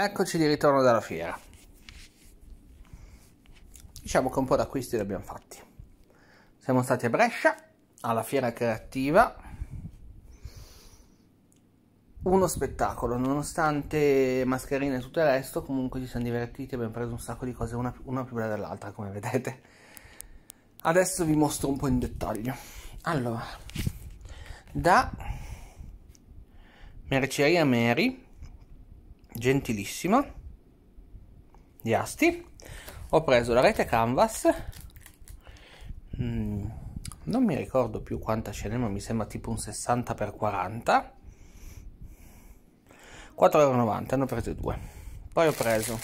Eccoci di ritorno dalla fiera. Diciamo che un po' d'acquisti li abbiamo fatti. Siamo stati a Brescia, alla fiera creativa. Uno spettacolo, nonostante mascherine e tutto il resto, comunque ci siamo divertiti, abbiamo preso un sacco di cose, una, una più bella dell'altra, come vedete. Adesso vi mostro un po' in dettaglio. Allora, da Merceria Mary gentilissima di Asti ho preso la rete canvas mm, non mi ricordo più quanta ce n'è ma mi sembra tipo un 60 x 40 4,90€ hanno preso due poi ho preso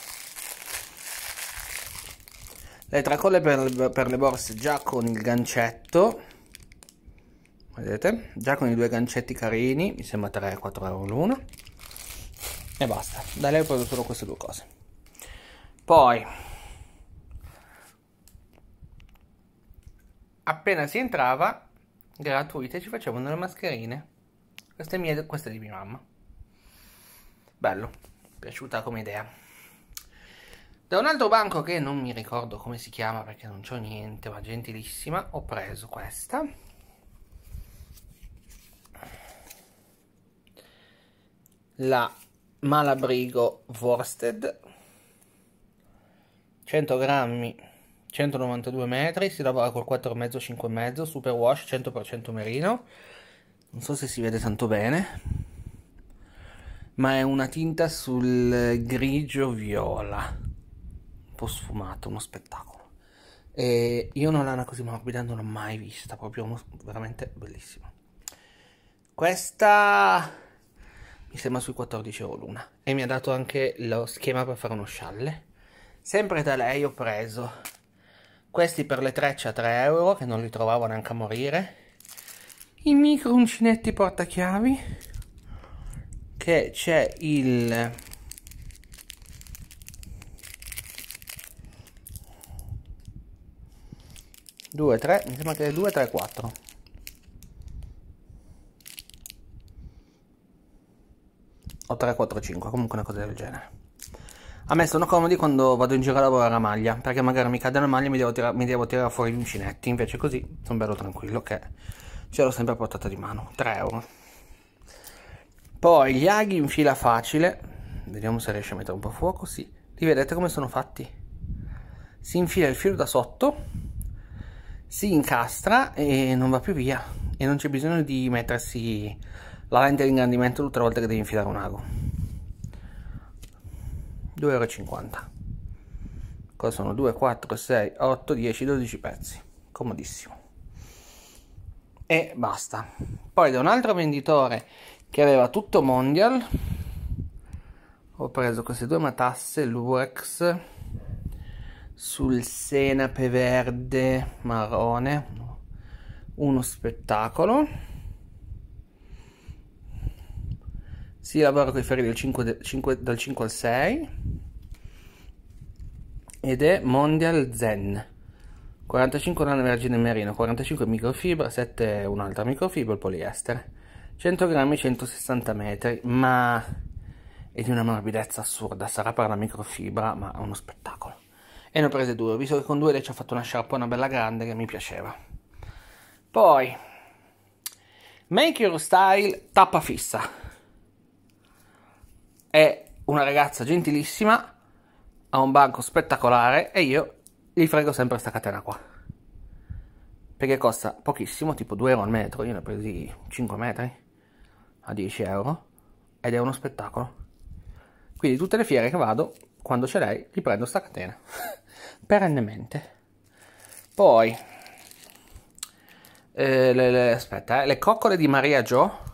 le tracolle per, per le borse già con il gancetto vedete già con i due gancetti carini mi sembra 3-4 euro l'uno e basta. Da lei ho preso solo queste due cose. Poi, appena si entrava, gratuite, ci facevano le mascherine. Queste mie, queste di mia mamma. Bello, piaciuta come idea. Da un altro banco che non mi ricordo come si chiama perché non c'ho niente, ma gentilissima, ho preso questa. La Malabrigo Worsted 100 grammi 192 metri si lavora col 4,5 5,5 super wash 100% merino non so se si vede tanto bene ma è una tinta sul grigio viola un po' sfumato uno spettacolo e io una lana così morbida non l'ho mai vista proprio veramente bellissima questa mi sembra sui 14 euro l'una e mi ha dato anche lo schema per fare uno scialle sempre da lei ho preso questi per le trecce a 3 euro che non li trovavo neanche a morire i micro uncinetti portachiavi che c'è il Due, tre, mi sembra che 2, 3, 4 3, 4, 5, comunque una cosa del genere. A me sono comodi quando vado in giro a lavorare a maglia, perché magari mi cade una maglia e mi devo, tira, mi devo tirare fuori gli uncinetti, invece così sono bello tranquillo che ce l'ho sempre a portata di mano, 3 euro. Poi gli aghi in fila facile, vediamo se riesce a mettere un po' a fuoco, sì, li vedete come sono fatti? Si infila il filo da sotto, si incastra e non va più via e non c'è bisogno di mettersi la lente di ingrandimento tutte le volte che devi infilare un ago 2,50 euro cosa sono 2 4 6 8 10 12 pezzi comodissimo e basta poi da un altro venditore che aveva tutto mondial ho preso queste due matasse lurex sul senape verde marrone uno spettacolo si lavora con i ferri del 5, 5, dal 5 al 6 ed è Mondial Zen 45 nano vergine merino 45 microfibra 7 un'altra microfibra il poliestere 100 grammi 160 metri ma è di una morbidezza assurda sarà per la microfibra ma è uno spettacolo e ne ho prese due visto che con due lei ci ha fatto una sciarpona bella grande che mi piaceva poi Make Your Style tappa fissa è una ragazza gentilissima, ha un banco spettacolare e io gli frego sempre questa catena qua. Perché costa pochissimo, tipo 2 euro al metro, io ne ho presi 5 metri a 10 euro ed è uno spettacolo. Quindi tutte le fiere che vado, quando ce l'hai, gli prendo sta catena. Perennemente. Poi, eh, le, le, aspetta, eh, le coccole di Maria Gio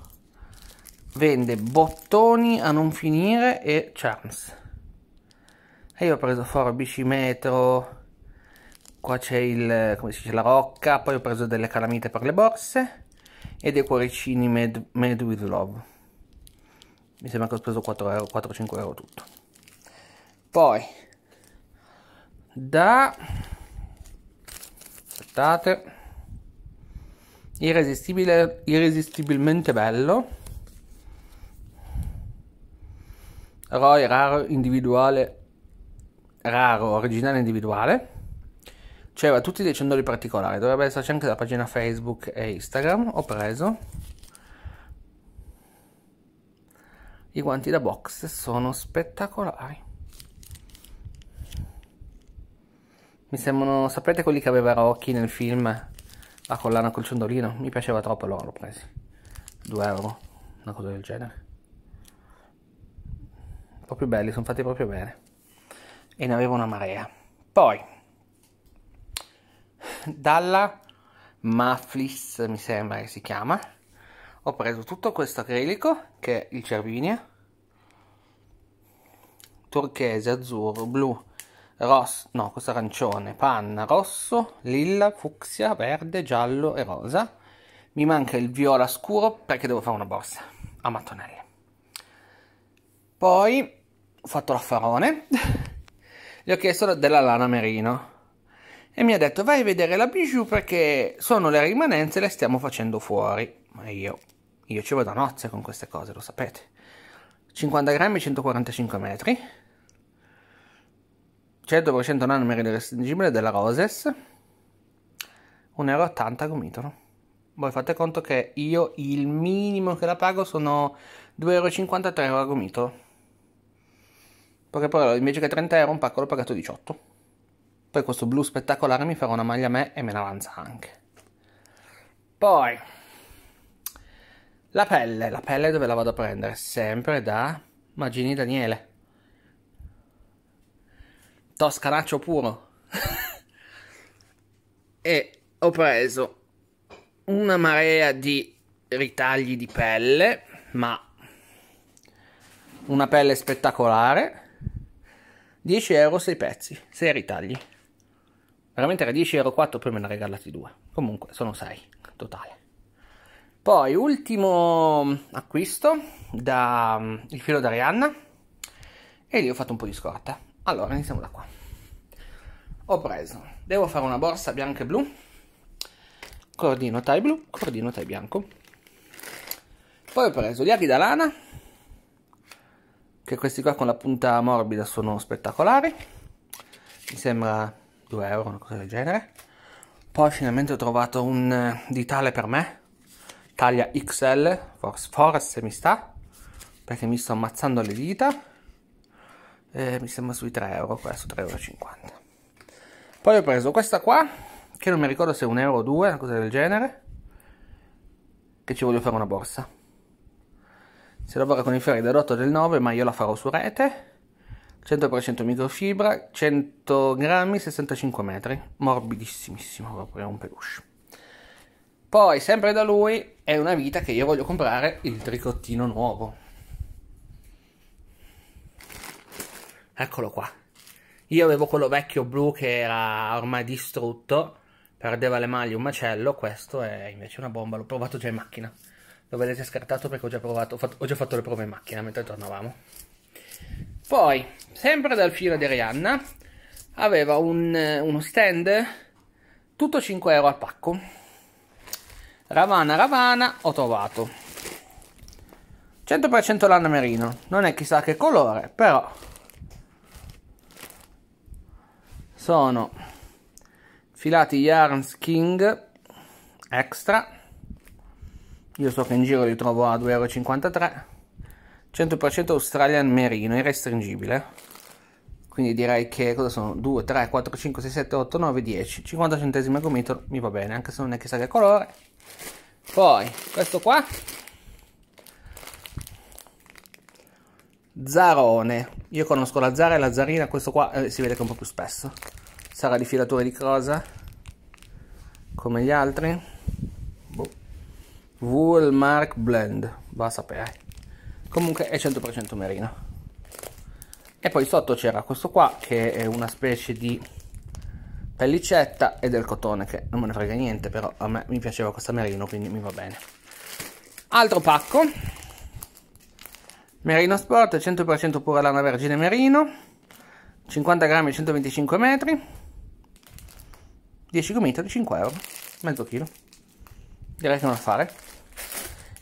vende bottoni a non finire e charms e io ho preso forbici metro qua c'è il come si dice la rocca poi ho preso delle calamite per le borse e dei cuoricini made, made with love mi sembra che ho speso 4 euro 4-5 euro tutto poi da aspettate irresistibile irresistibilmente bello Roy raro individuale raro originale individuale cioè va tutti dei cendoli particolari dovrebbe esserci anche la pagina facebook e instagram ho preso i guanti da box sono spettacolari mi sembrano sapete quelli che aveva Rocky nel film la collana col ciondolino mi piaceva troppo allora l'ho presi 2 euro una cosa del genere proprio belli, sono fatti proprio bene. E ne avevo una marea. Poi, dalla Maflis, mi sembra che si chiama, ho preso tutto questo acrilico, che è il Cervinia, turchese, azzurro, blu, rosso, no, questo arancione, panna, rosso, lilla, fucsia, verde, giallo e rosa. Mi manca il viola scuro perché devo fare una borsa a mattonelle. Poi ho fatto l'affarone, gli ho chiesto della lana merino e mi ha detto vai a vedere la bijou perché sono le rimanenze e le stiamo facendo fuori. Ma io, io ci vado a nozze con queste cose, lo sapete. 50 grammi, 145 metri, 100% nanomerido restringibile della Roses, 1,80 euro gomitolo. Voi fate conto che io il minimo che la pago sono 2,53 euro a gomitolo. Perché poi invece che 30 euro un pacco l'ho pagato 18. Poi questo blu spettacolare mi farà una maglia a me e me ne avanza anche. Poi, la pelle. La pelle dove la vado a prendere? Sempre da Magini Daniele. Toscanaccio puro. e ho preso una marea di ritagli di pelle, ma una pelle spettacolare 10 euro 6 pezzi, 6 ritagli. Veramente era 10 euro 4, poi me ne ha regalati 2. Comunque sono 6 totale. Poi ultimo acquisto da mm, il filo d'Arianna e lì ho fatto un po' di scorta. Allora, iniziamo da qua. Ho preso, devo fare una borsa bianca e blu, cordino tie blu, cordino tie bianco. Poi ho preso gli aghi da lana che questi qua con la punta morbida sono spettacolari mi sembra 2 euro una cosa del genere poi finalmente ho trovato un eh, ditale per me taglia XL forse, forse mi sta perché mi sto ammazzando le dita eh, mi sembra sui 3 euro questo 3,50 euro poi ho preso questa qua che non mi ricordo se è 1 euro o 2 una cosa del genere che ci voglio fare una borsa si lavora con i ferri da rotto del 9, ma io la farò su rete. 100% microfibra, 100 grammi, 65 metri, morbidissimissimo proprio, un peluche. Poi, sempre da lui, è una vita che io voglio comprare il tricottino nuovo. Eccolo qua. Io avevo quello vecchio blu che era ormai distrutto, perdeva le maglie un macello, questo è invece una bomba, l'ho provato già in macchina lo vedete scartato perché ho già provato, ho, fatto, ho già fatto le prove in macchina mentre tornavamo. Poi, sempre dal filo di Rihanna, aveva un, eh, uno stand tutto 5 euro al pacco. Ravana Ravana ho trovato. 100% lana merino, non è chissà che colore, però sono filati Yarns King extra io so che in giro li trovo a 2,53 euro 100% Australian Merino irrestringibile quindi direi che cosa sono 2, 3, 4, 5, 6, 7, 8, 9, 10 50 centesimi al gomitolo mi va bene anche se non è che sa che colore poi questo qua Zarone io conosco la Zara e la Zarina questo qua eh, si vede che è un po' più spesso sarà di filatura di crosa come gli altri Woolmark Blend, va a sapere. Comunque è 100% merino. E poi sotto c'era questo qua che è una specie di pellicetta e del cotone che non me ne frega niente, però a me mi piaceva questa merino, quindi mi va bene. Altro pacco. Merino Sport, 100% pura lana vergine merino, 50 grammi, 125 metri, 10 gomitoli, 5 euro, mezzo chilo direi che non la fare.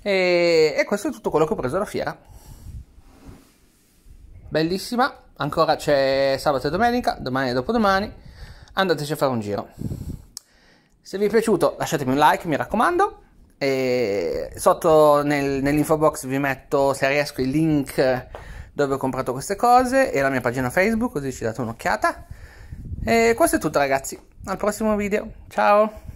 E, e questo è tutto quello che ho preso alla fiera. Bellissima, ancora c'è sabato e domenica, domani e dopodomani. Andateci a fare un giro. Se vi è piaciuto lasciatemi un like, mi raccomando. E sotto nel, nell'info box vi metto, se riesco, il link dove ho comprato queste cose e la mia pagina Facebook, così ci date un'occhiata. E questo è tutto ragazzi, al prossimo video, ciao!